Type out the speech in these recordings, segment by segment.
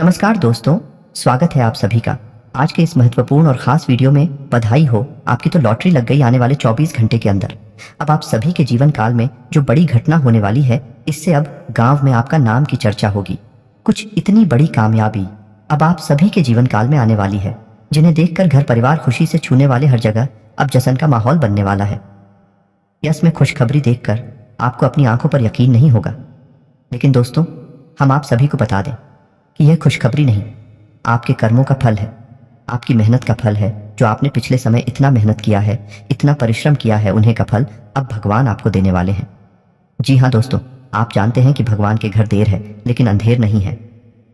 नमस्कार दोस्तों स्वागत है आप सभी का आज के इस महत्वपूर्ण और खास वीडियो में बधाई हो आपकी तो लॉटरी लग गई आने वाले 24 घंटे के अंदर अब आप सभी के जीवन काल में जो बड़ी घटना होने वाली है इससे अब गांव में आपका नाम की चर्चा होगी कुछ इतनी बड़ी कामयाबी अब आप सभी के जीवन काल में आने वाली है जिन्हें देखकर घर परिवार खुशी से छूने वाले हर जगह अब जसन का माहौल बनने वाला है यस में खुशखबरी देखकर आपको अपनी आंखों पर यकीन नहीं होगा लेकिन दोस्तों हम आप सभी को बता दें कि यह खुशखबरी नहीं आपके कर्मों का फल है आपकी मेहनत का फल है जो आपने पिछले समय इतना मेहनत किया है इतना परिश्रम किया है उन्हें का फल अब भगवान आपको देने वाले हैं जी हाँ दोस्तों आप जानते हैं कि भगवान के घर देर है लेकिन अंधेर नहीं है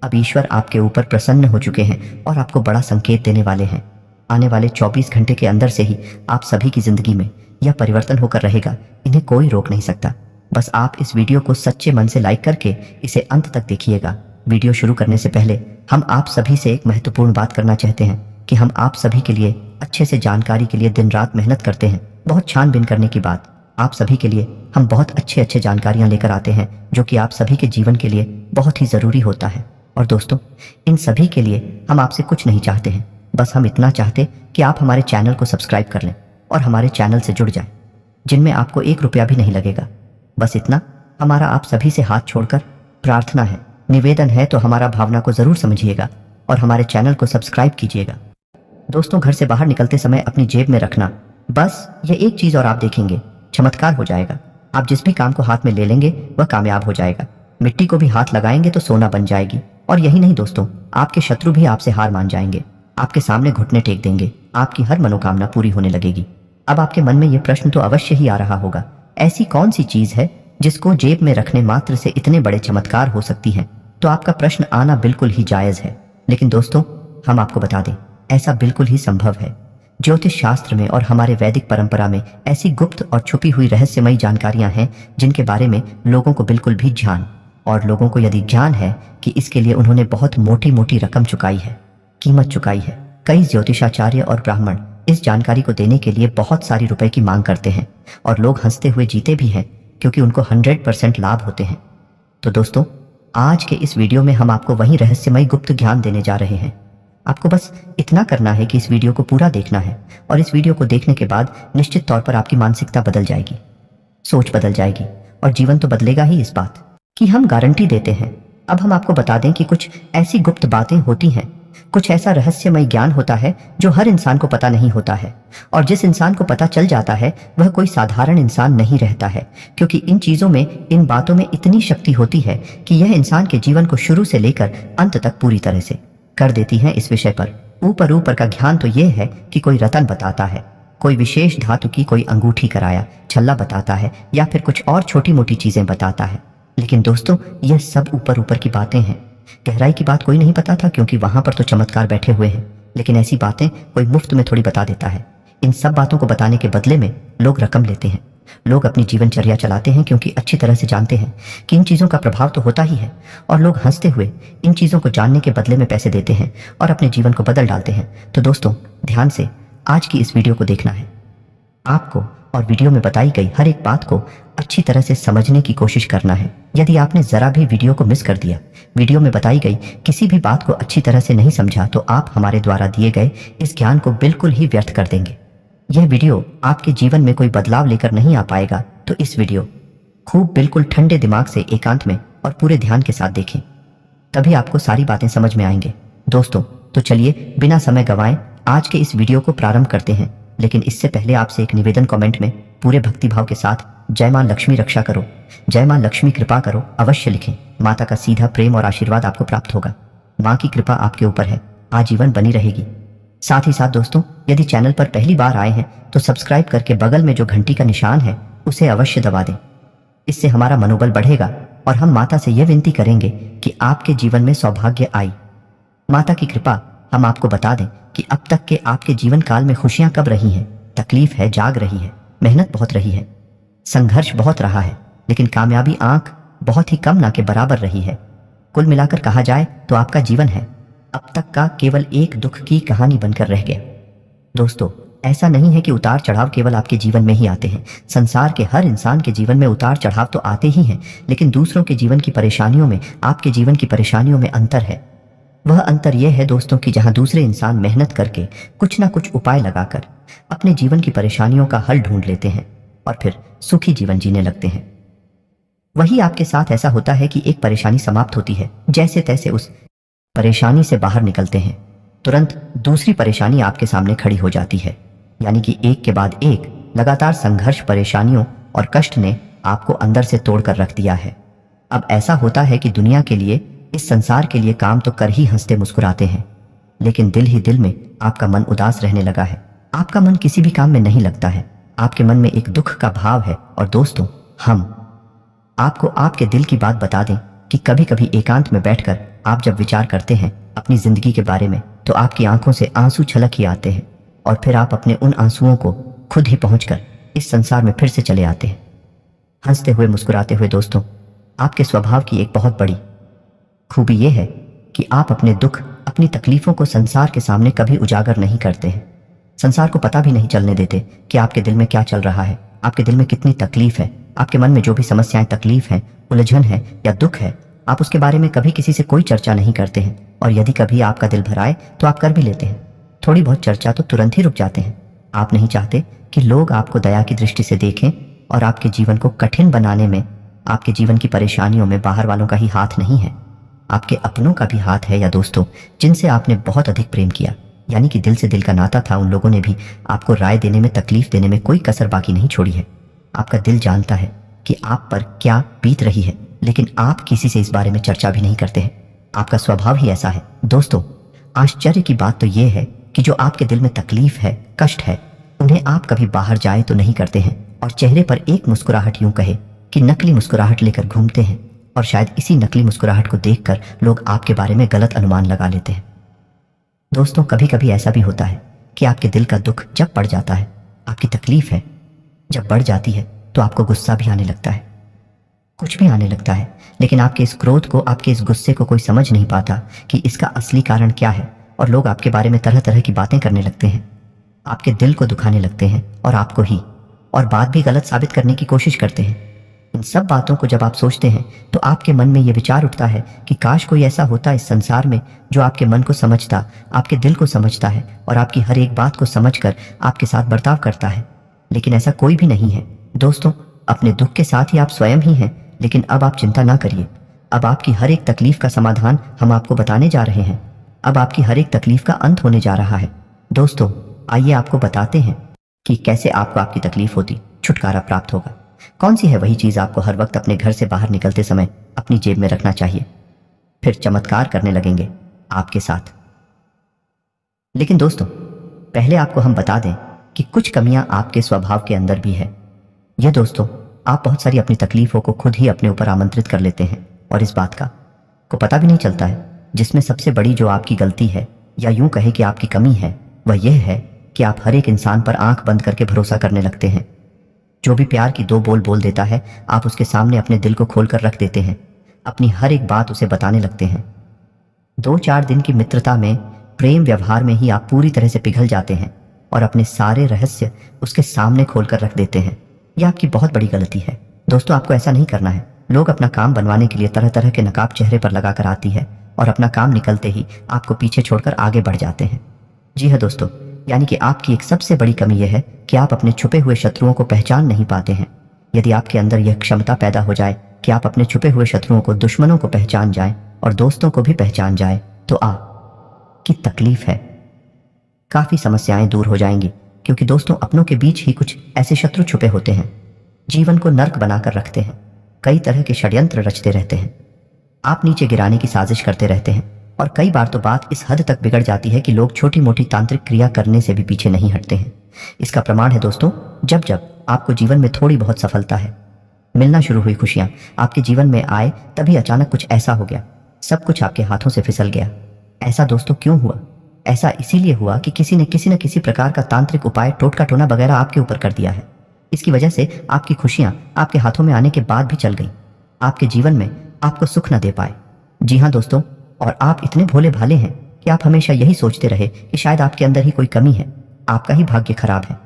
अब ईश्वर आपके ऊपर प्रसन्न हो चुके हैं और आपको बड़ा संकेत देने वाले हैं आने वाले 24 घंटे के अंदर से ही आप सभी की जिंदगी में यह परिवर्तन होकर रहेगा इन्हें कोई रोक नहीं सकता बस आप इस वीडियो को सच्चे मन से लाइक करके इसे अंत तक देखिएगा वीडियो शुरू करने से पहले हम आप सभी से एक महत्वपूर्ण बात करना चाहते हैं कि हम आप सभी के लिए अच्छे से जानकारी के लिए दिन रात मेहनत करते हैं बहुत छानबीन करने की बात आप सभी के लिए हम बहुत अच्छे अच्छे जानकारियां लेकर आते हैं जो कि आप सभी के जीवन के लिए बहुत ही ज़रूरी होता है और दोस्तों इन सभी के लिए हम आपसे कुछ नहीं चाहते हैं बस हम इतना चाहते कि आप हमारे चैनल को सब्सक्राइब कर लें और हमारे चैनल से जुड़ जाएं जिनमें आपको एक रुपया भी नहीं लगेगा बस इतना हमारा आप सभी से हाथ छोड़कर प्रार्थना है निवेदन है तो हमारा भावना को जरूर समझिएगा और हमारे चैनल को सब्सक्राइब कीजिएगा दोस्तों घर से बाहर निकलते समय अपनी जेब में रखना बस ये एक चीज और आप देखेंगे चमत्कार हो जाएगा आप जिस भी काम को हाथ में ले लेंगे वह कामयाब हो जाएगा मिट्टी को भी हाथ लगाएंगे तो सोना बन जाएगी और यही नहीं दोस्तों आपके शत्रु भी आपसे हार मान जाएंगे आपके सामने घुटने टेक देंगे आपकी हर मनोकामना पूरी होने लगेगी अब आपके मन में यह प्रश्न तो अवश्य ही आ रहा होगा ऐसी कौन सी चीज है जिसको जेब में रखने मात्र से इतने बड़े चमत्कार हो सकती हैं तो आपका प्रश्न आना बिल्कुल ही जायज़ है लेकिन दोस्तों हम आपको बता दें ऐसा बिल्कुल ही संभव है ज्योतिष शास्त्र में और हमारे वैदिक परंपरा में ऐसी गुप्त और छुपी हुई रहस्यमयी जानकारियां हैं जिनके बारे में लोगों को बिल्कुल भी ज्ञान और लोगों को यदि ज्ञान है कि इसके लिए उन्होंने बहुत मोटी मोटी रकम चुकाई है कीमत चुकाई है कई ज्योतिषाचार्य और ब्राह्मण इस जानकारी को देने के लिए बहुत सारी रुपए की मांग करते हैं और लोग हंसते हुए जीते भी हैं क्योंकि उनको हंड्रेड परसेंट लाभ होते हैं तो दोस्तों आज के इस वीडियो में हम आपको वही रहस्यमय गुप्त ज्ञान देने जा रहे हैं आपको बस इतना करना है कि इस वीडियो को पूरा देखना है और इस वीडियो को देखने के बाद निश्चित तौर पर आपकी मानसिकता बदल जाएगी सोच बदल जाएगी और जीवन तो बदलेगा ही इस बात कि हम गारंटी देते हैं अब हम आपको बता दें कि कुछ ऐसी गुप्त बातें होती हैं कुछ ऐसा रहस्यमय ज्ञान होता है जो हर इंसान को पता नहीं होता है और जिस इंसान को पता चल जाता है वह कोई साधारण इंसान नहीं रहता है क्योंकि इन चीज़ों में इन बातों में इतनी शक्ति होती है कि यह इंसान के जीवन को शुरू से लेकर अंत तक पूरी तरह से कर देती है इस विषय पर ऊपर ऊपर का ज्ञान तो यह है कि कोई रतन बताता है कोई विशेष धातु की कोई अंगूठी कराया छल्ला बताता है या फिर कुछ और छोटी मोटी चीजें बताता है लेकिन दोस्तों यह सब ऊपर ऊपर की बातें हैं गहराई की बात कोई नहीं पता था क्योंकि वहां पर तो चमत्कार बैठे हुए हैं लेकिन ऐसी बातें कोई मुफ्त में थोड़ी बता देता है इन सब बातों को बताने के बदले में लोग रकम लेते हैं लोग अपनी जीवनचर्या चलाते हैं क्योंकि अच्छी तरह से जानते हैं कि इन चीज़ों का प्रभाव तो होता ही है और लोग हंसते हुए इन चीज़ों को जानने के बदले में पैसे देते हैं और अपने जीवन को बदल डालते हैं तो दोस्तों ध्यान से आज की इस वीडियो को देखना है आपको और वीडियो में बताई गई हर एक बात को अच्छी तरह से समझने की कोशिश करना है यदि आपने ज़रा भी वीडियो को मिस कर दिया वीडियो में बताई गई किसी भी बात को अच्छी तरह से नहीं समझा तो आप हमारे द्वारा दिए गए इस ज्ञान को बिल्कुल ही व्यर्थ कर देंगे यह वीडियो आपके जीवन में कोई बदलाव लेकर नहीं आ पाएगा तो इस वीडियो खूब बिल्कुल ठंडे दिमाग से एकांत में और पूरे ध्यान के साथ देखें तभी आपको सारी बातें समझ में आएंगे दोस्तों तो चलिए बिना समय गवाएं आज के इस वीडियो को प्रारंभ करते हैं लेकिन इससे पहले आपसे एक निवेदन कमेंट में पूरे भक्तिभाव के साथ जय माँ लक्ष्मी रक्षा करो जय माँ लक्ष्मी कृपा करो अवश्य लिखें माता का सीधा प्रेम और आशीर्वाद आपको प्राप्त होगा मां की कृपा आपके ऊपर है आजीवन बनी रहेगी साथ ही साथ दोस्तों यदि चैनल पर पहली बार आए हैं तो सब्सक्राइब करके बगल में जो घंटी का निशान है उसे अवश्य दबा दें इससे हमारा मनोबल बढ़ेगा और हम माता से यह विनती करेंगे कि आपके जीवन में सौभाग्य आई माता की कृपा हम आपको बता दें कि अब तक के आपके जीवन काल में खुशियां कब रही हैं तकलीफ है जाग रही है मेहनत बहुत रही है संघर्ष बहुत रहा है लेकिन कामयाबी आंख बहुत ही कम ना के बराबर रही है कुल मिलाकर कहा जाए तो आपका जीवन है अब तक का केवल एक दुख की कहानी बनकर रह गया दोस्तों ऐसा नहीं है कि उतार चढ़ाव केवल आपके जीवन में ही आते हैं संसार के हर इंसान के जीवन में उतार चढ़ाव तो आते ही हैं लेकिन दूसरों के जीवन की परेशानियों में आपके जीवन की परेशानियों में अंतर है वह अंतर यह है दोस्तों कि जहाँ दूसरे इंसान मेहनत करके कुछ ना कुछ उपाय लगाकर अपने जीवन की परेशानियों का हल ढूंढ लेते हैं और फिर सुखी जीवन जीने लगते हैं वही आपके साथ ऐसा होता है कि एक परेशानी समाप्त होती है जैसे तैसे उस परेशानी से बाहर निकलते हैं तुरंत दूसरी परेशानी आपके सामने खड़ी हो जाती है यानी कि एक के बाद एक लगातार संघर्ष परेशानियों और कष्ट ने आपको अंदर से तोड़कर रख दिया है अब ऐसा होता है कि दुनिया के लिए इस संसार के लिए काम तो कर ही हंसते मुस्कुराते हैं लेकिन दिल ही दिल में आपका मन उदास रहने लगा है आपका मन किसी भी काम में नहीं लगता है आपके मन में एक दुख का भाव है और दोस्तों हम आपको आपके दिल की बात बता दें कि कभी कभी एकांत में बैठकर आप जब विचार करते हैं अपनी जिंदगी के बारे में तो आपकी आंखों से आंसू छलक ही आते हैं और फिर आप अपने उन आंसुओं को खुद ही पहुंचकर इस संसार में फिर से चले आते हैं हंसते हुए मुस्कुराते हुए दोस्तों आपके स्वभाव की एक बहुत बड़ी खूबी यह है कि आप अपने दुख अपनी तकलीफों को संसार के सामने कभी उजागर नहीं करते हैं संसार को पता भी नहीं चलने देते कि आपके दिल में क्या चल रहा है आपके दिल में कितनी तकलीफ है आपके मन में जो भी समस्याएं तकलीफ है उलझन है या दुख है आप उसके बारे में कभी किसी से कोई चर्चा नहीं करते हैं और यदि कभी आपका दिल भराए तो आप कर भी लेते हैं थोड़ी बहुत चर्चा तो तुरंत ही रुक जाते हैं आप नहीं चाहते कि लोग आपको दया की दृष्टि से देखें और आपके जीवन को कठिन बनाने में आपके जीवन की परेशानियों में बाहर वालों का ही हाथ नहीं है आपके अपनों का भी हाथ है या दोस्तों जिनसे आपने बहुत अधिक प्रेम किया यानी कि दिल से दिल का नाता था उन लोगों ने भी आपको राय देने में तकलीफ देने में कोई कसर बाकी नहीं छोड़ी है आपका दिल जानता है कि आप पर क्या बीत रही है लेकिन आप किसी से इस बारे में चर्चा भी नहीं करते हैं आपका स्वभाव ही ऐसा है दोस्तों आश्चर्य की बात तो यह है कि जो आपके दिल में तकलीफ है कष्ट है उन्हें आप कभी बाहर जाए तो नहीं करते हैं और चेहरे पर एक मुस्कुराहट यूं कहे कि नकली मुस्कुराहट लेकर घूमते हैं और शायद इसी नकली मुस्कुराहट को देखकर लोग आपके बारे में गलत अनुमान लगा लेते हैं दोस्तों कभी कभी ऐसा भी होता है कि आपके दिल का दुख जब पड़ जाता है आपकी तकलीफ है जब बढ़ जाती है तो आपको गुस्सा भी आने लगता है कुछ भी आने लगता है लेकिन आपके इस क्रोध को आपके इस गुस्से को कोई समझ नहीं पाता कि इसका असली कारण क्या है और लोग आपके बारे में तरह तरह की बातें करने लगते हैं आपके दिल को दुखाने लगते हैं और आपको ही और बात भी गलत साबित करने की कोशिश करते हैं इन सब बातों को जब आप सोचते हैं तो आपके मन में ये विचार उठता है कि काश कोई ऐसा होता इस संसार में जो आपके मन को समझता आपके दिल को समझता है और आपकी हर एक बात को समझकर आपके साथ बर्ताव करता है लेकिन ऐसा कोई भी नहीं है दोस्तों अपने दुख के साथ ही आप स्वयं ही हैं लेकिन अब आप चिंता ना करिए अब आपकी हर एक तकलीफ का समाधान हम आपको बताने जा रहे हैं अब आपकी हर एक तकलीफ का अंत होने जा रहा है दोस्तों आइए आपको बताते हैं कि कैसे आपको आपकी तकलीफ होती छुटकारा प्राप्त होगा कौन सी है वही चीज आपको हर वक्त अपने घर से बाहर निकलते समय अपनी जेब में रखना चाहिए फिर चमत्कार करने लगेंगे आपके साथ लेकिन दोस्तों पहले आपको हम बता दें कि कुछ कमियां आपके स्वभाव के अंदर भी है यह दोस्तों आप बहुत सारी अपनी तकलीफों को खुद ही अपने ऊपर आमंत्रित कर लेते हैं और इस बात का को पता भी नहीं चलता है जिसमें सबसे बड़ी जो आपकी गलती है या यूं कहे कि आपकी कमी है वह यह है कि आप हर एक इंसान पर आंख बंद करके भरोसा करने लगते हैं जो भी प्यार की दो बोल बोल देता है आप उसके सामने अपने दिल को खोल कर रख देते हैं अपनी हर एक बात उसे बताने लगते हैं दो चार दिन की मित्रता में प्रेम व्यवहार में ही आप पूरी तरह से पिघल जाते हैं और अपने सारे रहस्य उसके सामने खोल कर रख देते हैं यह आपकी बहुत बड़ी गलती है दोस्तों आपको ऐसा नहीं करना है लोग अपना काम बनवाने के लिए तरह तरह के नकाब चेहरे पर लगा कर आती है और अपना काम निकलते ही आपको पीछे छोड़कर आगे बढ़ जाते हैं जी हाँ दोस्तों यानी कि आपकी एक सबसे बड़ी कमी यह है कि आप अपने छुपे हुए शत्रुओं को पहचान नहीं पाते हैं यदि आपके अंदर यह क्षमता पैदा हो जाए कि आप अपने छुपे हुए शत्रुओं को दुश्मनों को पहचान जाए और दोस्तों को भी पहचान जाए तो आप की तकलीफ है काफी समस्याएं दूर हो जाएंगी क्योंकि दोस्तों अपनों के बीच ही कुछ ऐसे शत्रु छुपे होते हैं जीवन को नर्क बनाकर रखते हैं कई तरह के षड्यंत्र रचते रहते हैं आप नीचे गिराने की साजिश करते रहते हैं और कई बार तो बात इस हद तक बिगड़ जाती है कि लोग छोटी मोटी तांत्रिक क्रिया करने से भी पीछे नहीं हटते हैं इसका प्रमाण है दोस्तों जब जब आपको जीवन में थोड़ी बहुत सफलता है मिलना शुरू हुई खुशियां आपके जीवन में आए तभी अचानक कुछ ऐसा हो गया सब कुछ आपके हाथों से फिसल गया ऐसा दोस्तों क्यों हुआ ऐसा इसीलिए हुआ कि किसी ने किसी न किसी प्रकार का तांत्रिक उपाय टोटका टोना वगैरह आपके ऊपर कर दिया है इसकी वजह से आपकी खुशियां आपके हाथों में आने के बाद भी चल गई आपके जीवन में आपको सुख न दे पाए जी हाँ दोस्तों और आप इतने भोले भाले हैं कि आप हमेशा यही सोचते रहे कि शायद आपके अंदर ही कोई कमी है आपका ही भाग्य खराब है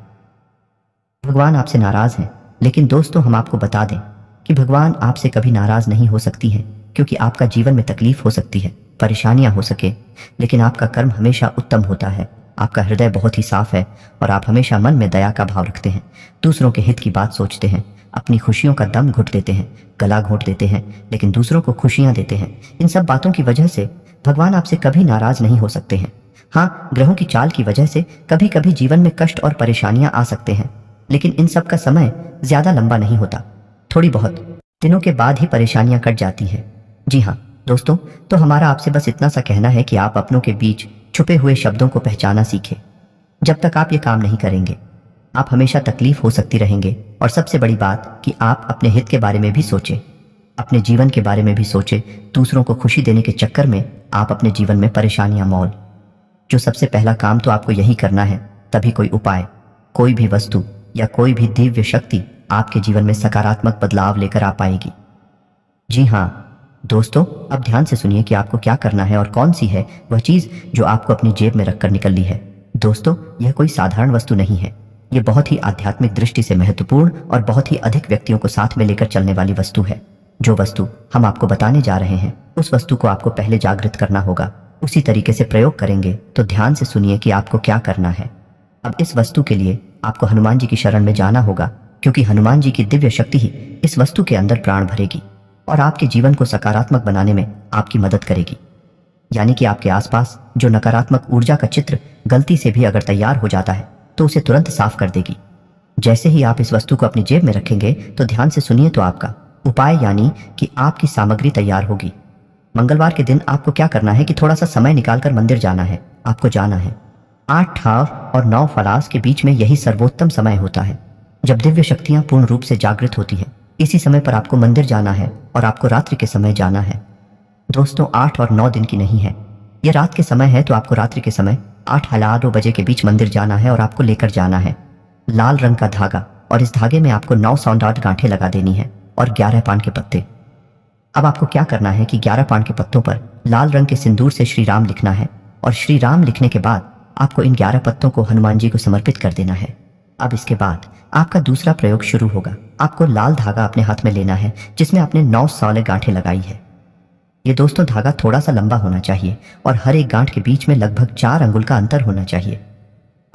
भगवान आपसे नाराज हैं लेकिन दोस्तों हम आपको बता दें कि भगवान आपसे कभी नाराज नहीं हो सकती है क्योंकि आपका जीवन में तकलीफ हो सकती है परेशानियां हो सके लेकिन आपका कर्म हमेशा उत्तम होता है आपका हृदय बहुत ही साफ है और आप हमेशा मन में दया का भाव रखते हैं दूसरों के हित की बात सोचते हैं अपनी खुशियों का दम घुट देते हैं गला घोट देते हैं लेकिन दूसरों को खुशियाँ देते हैं इन सब बातों की वजह से भगवान आपसे कभी नाराज नहीं हो सकते हैं हाँ ग्रहों की चाल की वजह से कभी कभी जीवन में कष्ट और परेशानियां आ सकते हैं लेकिन इन सब का समय ज्यादा लंबा नहीं होता थोड़ी बहुत दिनों के बाद ही परेशानियां कट जाती हैं जी हाँ दोस्तों तो हमारा आपसे बस इतना सा कहना है कि आप अपनों के बीच छुपे हुए शब्दों को पहचाना सीखें जब तक आप ये काम नहीं करेंगे आप हमेशा तकलीफ हो सकती रहेंगे और सबसे बड़ी बात कि आप अपने हित के बारे में भी सोचें अपने जीवन के बारे में भी सोचें दूसरों को खुशी देने के चक्कर में आप अपने जीवन में परेशानियां मोल जो सबसे पहला काम तो आपको यही करना है तभी कोई उपाय कोई भी वस्तु या कोई भी दिव्य शक्ति आपके जीवन में सकारात्मक बदलाव लेकर आ पाएगी जी हाँ दोस्तों अब ध्यान से सुनिए कि आपको क्या करना है और कौन सी है वह चीज़ जो आपको अपनी जेब में रखकर ली है दोस्तों यह कोई साधारण वस्तु नहीं है ये बहुत ही आध्यात्मिक दृष्टि से महत्वपूर्ण और बहुत ही अधिक व्यक्तियों को साथ में लेकर चलने वाली वस्तु है जो वस्तु हम आपको बताने जा रहे हैं उस वस्तु को आपको पहले जागृत करना होगा उसी तरीके से प्रयोग करेंगे तो ध्यान से सुनिए कि आपको क्या करना है अब इस वस्तु के लिए आपको हनुमान जी की शरण में जाना होगा क्योंकि हनुमान जी की दिव्य शक्ति ही इस वस्तु के अंदर प्राण भरेगी और आपके जीवन को सकारात्मक बनाने में आपकी मदद करेगी यानी कि आपके आसपास जो नकारात्मक ऊर्जा का चित्र गलती से भी अगर तैयार हो जाता है तो उसे तुरंत साफ कर देगी जैसे ही आप इस वस्तु को अपनी जेब में रखेंगे तो ध्यान से सुनिए तो आपका उपाय यानी कि आपकी सामग्री तैयार होगी मंगलवार के दिन आपको क्या करना है कि थोड़ा सा समय निकालकर मंदिर जाना है आपको जाना है आठ ठाव और नौ फलास के बीच में यही सर्वोत्तम समय होता है जब दिव्य शक्तियां पूर्ण रूप से जागृत होती हैं इसी समय पर आपको मंदिर जाना है और आपको रात्रि के समय जाना है दोस्तों आठ और नौ दिन की नहीं है यह रात के समय है तो आपको रात्रि के समय आठ हजार दो बजे के बीच मंदिर जाना है और आपको लेकर जाना है लाल रंग का धागा और इस धागे में आपको नौ साउंड आठ गांठे लगा देनी है और ग्यारह पान के पत्ते अब आपको क्या करना है कि ग्यारह पान के पत्तों पर लाल रंग के सिंदूर से श्री राम लिखना है और श्री राम लिखने के बाद आपको इन ग्यारह पत्तों को हनुमान जी को समर्पित कर देना है अब इसके बाद आपका दूसरा प्रयोग शुरू होगा आपको लाल धागा अपने हाथ में लेना है जिसमें आपने नौ सौले गांठे लगाई है ये दोस्तों धागा थोड़ा सा लंबा होना चाहिए और हर एक गांठ के बीच में लगभग चार अंगुल का अंतर होना चाहिए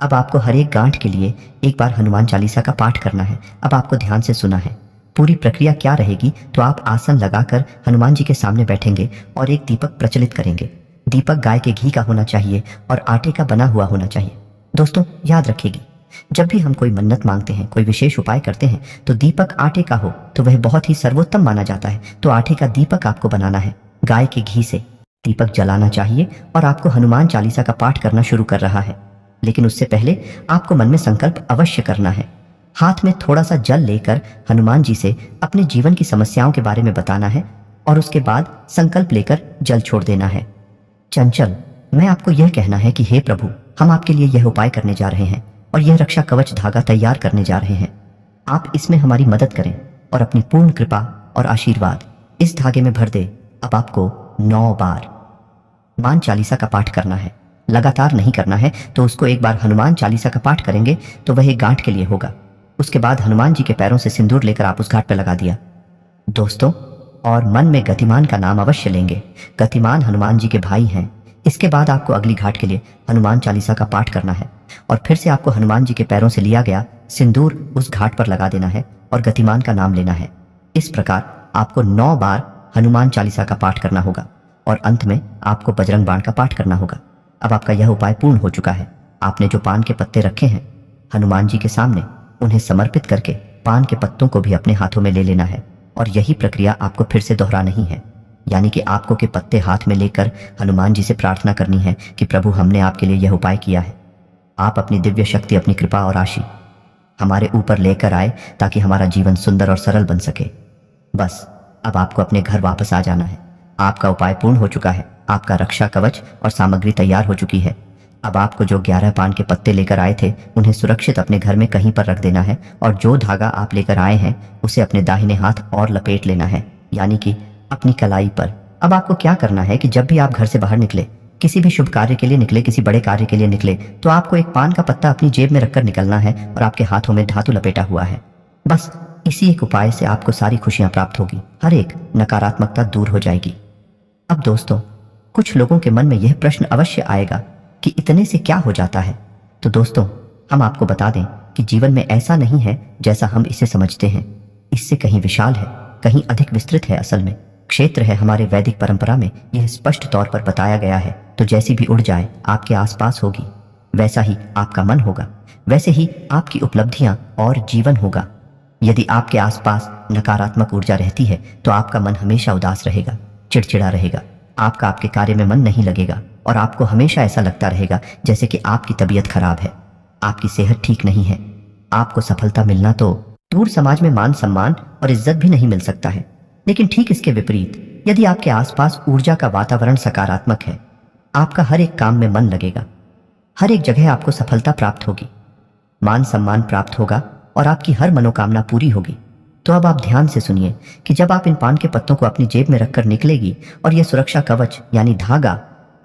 अब आपको हर एक गांठ के लिए एक बार हनुमान चालीसा का पाठ करना है अब आपको ध्यान से सुना है पूरी प्रक्रिया क्या रहेगी तो आप आसन लगाकर हनुमान जी के सामने बैठेंगे और एक दीपक प्रचलित करेंगे दीपक गाय के घी का होना चाहिए और आटे का बना हुआ होना चाहिए दोस्तों याद रखेगी जब भी हम कोई मन्नत मांगते हैं कोई विशेष उपाय करते हैं तो दीपक आटे का हो तो वह बहुत ही सर्वोत्तम माना जाता है तो आटे का दीपक आपको बनाना है गाय के घी से दीपक जलाना चाहिए और आपको हनुमान चालीसा का पाठ करना शुरू कर रहा है लेकिन उससे पहले आपको मन में संकल्प अवश्य करना है हाथ में थोड़ा सा जल लेकर हनुमान जी से अपने जीवन की समस्याओं के बारे में बताना है और उसके बाद संकल्प लेकर जल छोड़ देना है चंचल मैं आपको यह कहना है कि हे प्रभु हम आपके लिए यह उपाय करने जा रहे हैं और यह रक्षा कवच धागा तैयार करने जा रहे हैं आप इसमें हमारी मदद करें और अपनी पूर्ण कृपा और आशीर्वाद इस धागे में भर दें अब आपको नौ बार मान चालीसा का पाठ करना है लगातार नहीं करना है तो उसको एक बार हनुमान चालीसा का पाठ करेंगे तो वह गांठ के लिए होगा उसके बाद हनुमान जी के पैरों से सिंदूर लेकर आप उस घाट पर लगा दिया दोस्तों और मन में गतिमान का नाम अवश्य लेंगे गतिमान हनुमान जी के भाई हैं इसके बाद आपको अगली घाट के लिए हनुमान चालीसा का पाठ करना है और फिर से आपको हनुमान जी के पैरों से लिया गया सिंदूर उस घाट पर लगा देना है और गतिमान का नाम लेना है इस प्रकार आपको नौ बार हनुमान चालीसा का पाठ करना होगा और अंत में आपको बजरंग बाण का पाठ करना होगा अब आपका यह उपाय पूर्ण हो चुका है आपने जो पान के पत्ते रखे हैं हनुमान जी के सामने उन्हें समर्पित करके पान के पत्तों को भी अपने हाथों में ले लेना है और यही प्रक्रिया आपको फिर से दोहरा नहीं है यानी कि आपको के पत्ते हाथ में लेकर हनुमान जी से प्रार्थना करनी है कि प्रभु हमने आपके लिए यह उपाय किया है आप अपनी दिव्य शक्ति अपनी कृपा और आशी हमारे ऊपर लेकर आए ताकि हमारा जीवन सुंदर और सरल बन सके बस अब आपको अपने घर वापस आ जाना है आपका उपाय पूर्ण हो चुका है आपका रक्षा कवच और सामग्री तैयार हो चुकी है अब आपको जो ग्यारह पान के पत्ते लेकर आए थे उन्हें सुरक्षित अपने घर में कहीं पर रख देना है और जो धागा आप लेकर आए हैं उसे अपने दाहिने हाथ और लपेट लेना है यानी कि अपनी कलाई पर अब आपको क्या करना है कि जब भी आप घर से बाहर निकले किसी भी शुभ कार्य के लिए निकले किसी बड़े कार्य के लिए निकले तो आपको एक पान का पत्ता अपनी जेब में रखकर निकलना है और आपके हाथों में धातु लपेटा हुआ है बस इसी एक उपाय से आपको सारी खुशियां प्राप्त होगी हर एक नकारात्मकता दूर हो जाएगी अब दोस्तों कुछ लोगों के मन में यह प्रश्न अवश्य आएगा कि इतने से क्या हो जाता है तो दोस्तों हम आपको बता दें कि जीवन में ऐसा नहीं है जैसा हम इसे समझते हैं इससे कहीं विशाल है कहीं अधिक विस्तृत है असल में क्षेत्र है हमारे वैदिक परंपरा में यह स्पष्ट तौर पर बताया गया है तो जैसी भी उड़ जाए आपके आसपास होगी वैसा ही आपका मन होगा वैसे ही आपकी उपलब्धियां और जीवन होगा यदि आपके आसपास नकारात्मक ऊर्जा रहती है तो आपका मन हमेशा उदास रहेगा चिड़चिड़ा रहेगा आपका आपके कार्य में मन नहीं लगेगा और आपको हमेशा ऐसा लगता रहेगा जैसे कि आपकी तबीयत खराब है आपकी सेहत ठीक नहीं है आपको सफलता मिलना तो दूर समाज में मान सम्मान और इज्जत भी नहीं मिल सकता है लेकिन ठीक इसके विपरीत यदि आपके आसपास ऊर्जा का वातावरण सकारात्मक है आपका हर एक काम में मन लगेगा हर एक जगह आपको सफलता प्राप्त होगी मान सम्मान प्राप्त होगा और आपकी हर मनोकामना पूरी होगी तो अब आप ध्यान से सुनिए कि जब आप इन पान के पत्तों को अपनी जेब में रखकर निकलेगी और यह सुरक्षा कवच यानी धागा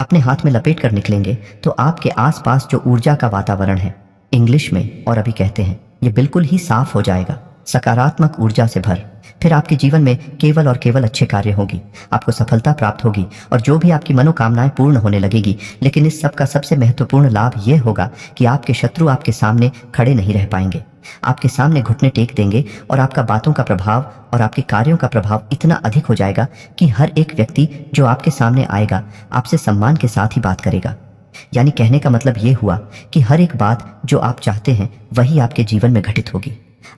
अपने हाथ में लपेट कर निकलेंगे तो आपके आसपास जो ऊर्जा का वातावरण है इंग्लिश में और अभी कहते हैं ये बिल्कुल ही साफ हो जाएगा सकारात्मक ऊर्जा से भर फिर आपके जीवन में केवल और केवल अच्छे कार्य होगी आपको सफलता प्राप्त होगी और जो भी आपकी मनोकामनाएं पूर्ण होने लगेगी लेकिन इस सब का सबसे महत्वपूर्ण लाभ यह होगा कि आपके शत्रु आपके सामने खड़े नहीं रह पाएंगे आपके सामने घुटने टेक देंगे और आपका बातों का प्रभाव और आपके कार्यों का प्रभाव इतना अधिक हो जाएगा कि हर एक व्यक्ति जो आपके सामने आएगा आपसे सम्मान के साथ ही बात करेगा यानी कहने का मतलब ये हुआ कि हर एक बात जो आप चाहते हैं वही आपके जीवन में घटित होगी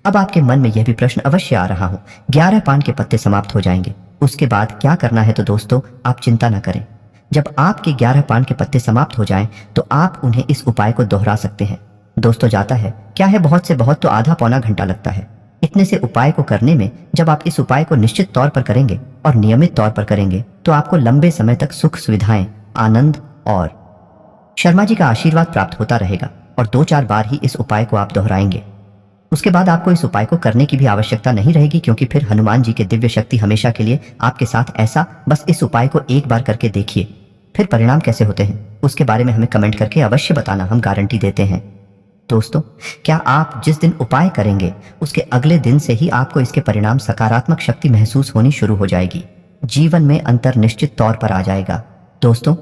अब आपके मन में यह भी प्रश्न अवश्य आ रहा हो ग्यारह पान के पत्ते समाप्त हो जाएंगे उसके बाद क्या करना है तो दोस्तों आप चिंता ना करें जब आपके ग्यारह पान के पत्ते समाप्त हो जाएं तो आप उन्हें इस उपाय को दोहरा सकते हैं दोस्तों तो जाता है क्या है बहुत से बहुत तो आधा पौना घंटा लगता है इतने से उपाय को करने में जब आप इस उपाय को निश्चित तौर पर करेंगे और नियमित तौर पर करेंगे तो आपको लंबे समय तक सुख सुविधाएं आनंद और शर्मा जी का आशीर्वाद प्राप्त होता रहेगा और दो चार बार ही इस उपाय को आप दोहराएंगे उसके बाद आपको इस उपाय को करने की भी आवश्यकता नहीं रहेगी क्योंकि फिर हनुमान जी के दिव्य शक्ति हमेशा के लिए आपके साथ ऐसा बस इस उपाय को एक बार करके देखिए फिर परिणाम कैसे होते हैं उसके बारे में हमें कमेंट करके अवश्य बताना हम गारंटी देते हैं दोस्तों क्या आप जिस दिन उपाय करेंगे उसके अगले दिन से ही आपको इसके परिणाम सकारात्मक शक्ति महसूस होनी शुरू हो जाएगी जीवन में अंतर निश्चित तौर पर आ जाएगा दोस्तों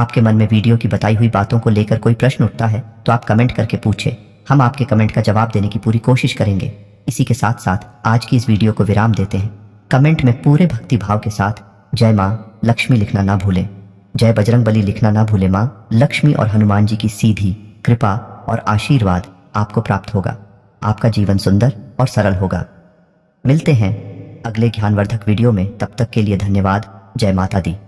आपके मन में वीडियो की बताई हुई बातों को लेकर कोई प्रश्न उठता है तो आप कमेंट करके पूछें हम आपके कमेंट का जवाब देने की पूरी कोशिश करेंगे इसी के साथ साथ आज की इस वीडियो को विराम देते हैं कमेंट में पूरे भक्ति भाव के साथ जय माँ लक्ष्मी लिखना ना भूलें जय बजरंग बली लिखना ना भूलें माँ लक्ष्मी और हनुमान जी की सीधी कृपा और आशीर्वाद आपको प्राप्त होगा आपका जीवन सुंदर और सरल होगा मिलते हैं अगले ज्ञानवर्धक वीडियो में तब तक के लिए धन्यवाद जय माता दी